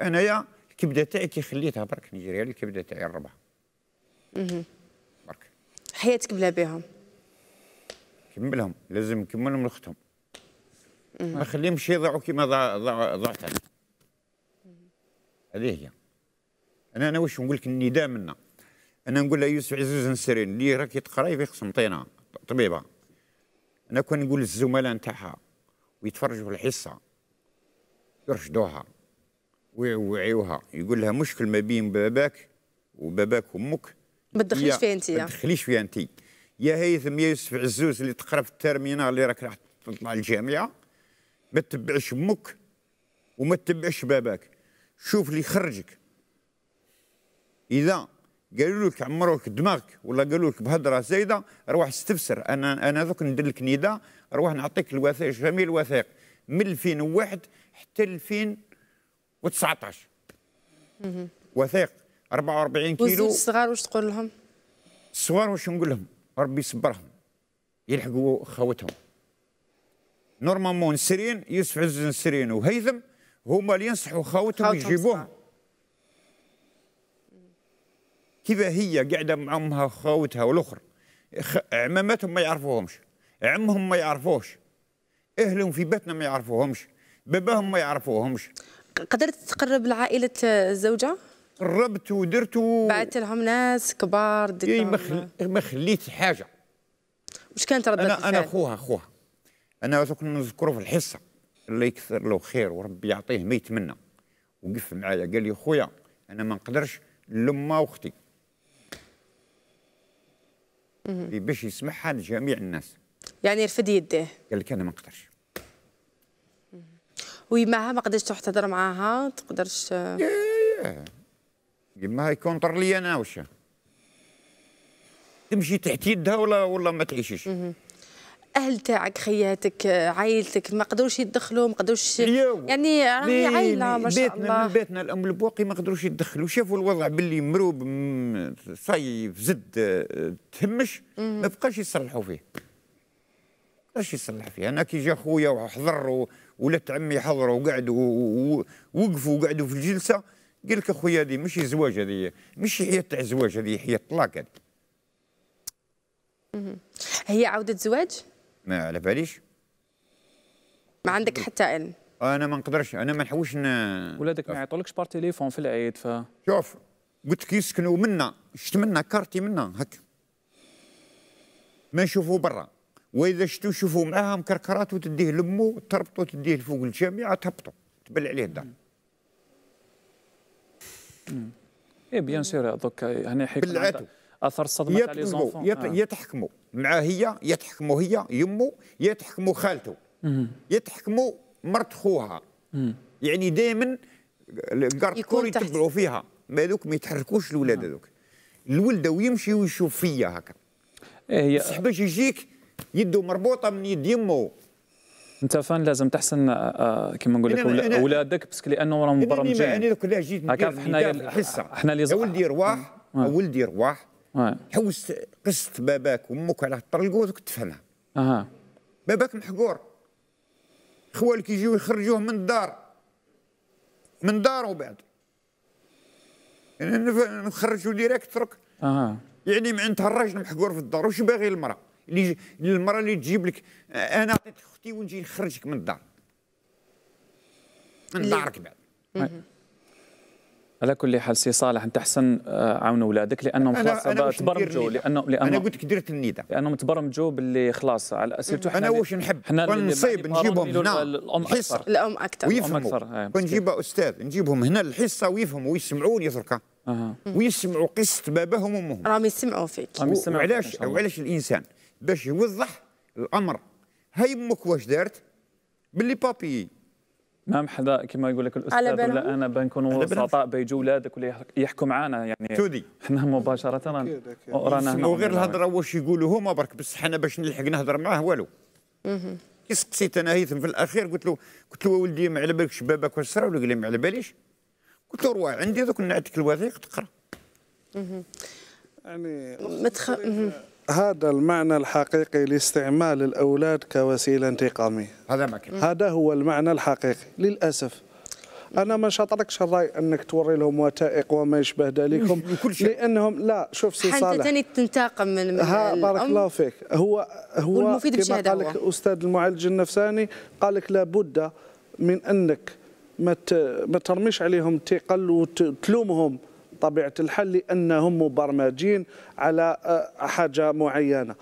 انايا الكبده تاعي كي خليتها برك نجري الكبده تاعي الربعه برك حياتك بلا بهم كملهم لازم نكملهم لاختهم ما نخليهمش يضيعوا كيما ضعت انا هذه هي انا انا واش نقول لك النداء منا انا نقول لها يوسف عزوز نسرين اللي راكي تقراي في قسم طبيبه انا كون نقول للزملاء نتاعها ويتفرجوا في الحصه يرشدوها ويوعيوها يقول لها مشكل ما بين باباك وباباك وامك ما تدخليش فيها انت ما تدخليش فيها انت يا هيثم يا يوسف عزوز اللي تقرا في الترمينال اللي راك راح تطلع الجامعه ما تتبعش امك وما تتبعش باباك شوف اللي يخرجك اذا قالوا لك عمروا لك دماغك ولا قالوا لك بهدره زايده روح استفسر انا انا ذوك ندير لك نداء روح نعطيك الوثائق جميع الوثائق من 2001 حتى 2000 و19 وثيق 44 كيلو الصغار واش تقول لهم؟ الصغار واش نقول لهم؟ ربي يصبرهم يلحقوا خوتهم نورمالمون نسرين يوسف عز سرين وهيثم هما اللي ينصحوا خوتهم يجيبوهم كيف هي قاعده مع امها وخوتها والاخر عماماتهم ما يعرفوهمش عمهم ما يعرفوش اهلهم في بيتنا ما يعرفوهمش باباهم ما يعرفوهمش قدرت تقرب لعائله الزوجه قربت ودرت بعثت لهم ناس كبار درت ما خليت حاجه واش كانت ردة انا الفعل؟ انا خوها خوها انا نذكره في الحصه الله يكثر له خير وربي يعطيه ما يتمنى وقف معايا قال لي خويا انا ما نقدرش لما واختي باش يسمعها لجميع الناس يعني رفد يديه قال لك انا ما نقدرش ويماها ما قدرتش تروح تهضر معاها تقدرش إيه. يماها يكون لي انا واش تمشي تحت يدها ولا ولا ما تعيشيش اهل تاعك خياتك عائلتك ما قدروش يدخلوا ما قدروش يعني راهي عائله ما شاء الله من بيتنا الام البواقي ما قدروش يدخلوا شافوا الوضع باللي مروب صايف زد آه، تهمش ما بقاش يصلحوا فيه اش يصلح فيها انا كي جا خويا وحضر ولات عمي حضروا وقعدوا ووقفوا وقعدوا في الجلسه قال لك اخويا هذه ماشي زواج هذه ماشي حياه تاع زواج هذه حياه طلاق هذه هي عوده زواج؟ ما على باليش ما عندك حتى علم انا ما نقدرش انا ما نحوش ن... ولادك ما يعطولكش بار تيليفون في العيد ف شوف قلت لك يسكنوا منا شفت منا كارتي منا هكا ما نشوفوا برا واذا شتو شوفوا معاها مكركرات وتديه لمو تربطو تديه لفوق الجامعه تهبطو تبل عليه الدار اي بيان سور دوك هنا حيكون اثر الصدمه تاع لي زونفون يتحكموا آه. معاه هي يتحكموا هي يمو يتحكموا خالته يتحكموا مرت خوها يعني دائما الكاركور يتبعوا فيها ما ذوك ما يتحركوش الاولاد هذوك الولد ويمشي ويشوف فيا هكا إيه هي باش يجيك يده مربوطه من يد يمه انت فان لازم تحسن آه، آه، كما نقول لك اولادك باسكو لانه راهم مبرمجين انا دوك اللي جيت ندير حنا الحصه اللي يا ولدي رواح آه. ولدي رواح حوس قصه باباك وامك على الطرلقوت كنت تفهمها اها باباك محقور خوالك يجيو يخرجوه من الدار من داره بعد يعني نخرجوا ديريكت ترك اها يعني معناتها الراجل محقور في الدار وش باغي المراه اللي المراه اللي تجيب لك انا عطيتك اختي ونجي نخرجك من الدار من دارك بعد على كل حال سي صالح انت احسن آه، عاون اولادك لانهم خلاص تبرمجوا لانه لانه انا قلت لك درت النداء لانهم تبرمجوا باللي خلاص على اسئلته انا واش نحب احنا نصيب نجيبهم هنا الام اكثر الام اكثر ويفهموا آه، كون استاذ نجيبهم هنا الحصه ويفهموا ويسمعوا دركا ويسمعوا قصه باباهم وامهم راهم يسمعوا فيك وعلاش وعلاش الانسان باش يوضح الامر هاي امك واش دارت باللي بابي ما نعم، حدا كما يقول لك الاستاذ ولا انا بنكون وسطاء بيجوا ولادك ولا يحكوا معنا يعني تودي احنا مباشره رانا وغير الهضره واش يقولوا هما برك بصح انا باش نلحق نهضر معاه والو كي سقسيت انا هيثم في الاخير قلت له قلت له ولدي ما على بالك شبابك واش صرا ولا قال لي ما على باليش قلت له روح عندي دوك نعطيك الوثيق تقرا يعني متخ... هذا المعنى الحقيقي لاستعمال الأولاد كوسيلة انتقامية هذا ما كان هذا هو المعنى الحقيقي للأسف انا ما شاطركش الراي انك توري لهم وثائق وما يشبه ذلكم لانهم لا شوف سي صالح حتى تنتقم من, من ها بارك الله فيك هو هو والمفيد كما قال لك استاذ المعالج النفساني قال لك لابد من انك ما ما ترميش عليهم الثقل وتلومهم بطبيعه الحال لانهم مبرمجين على آه، حاجه معينه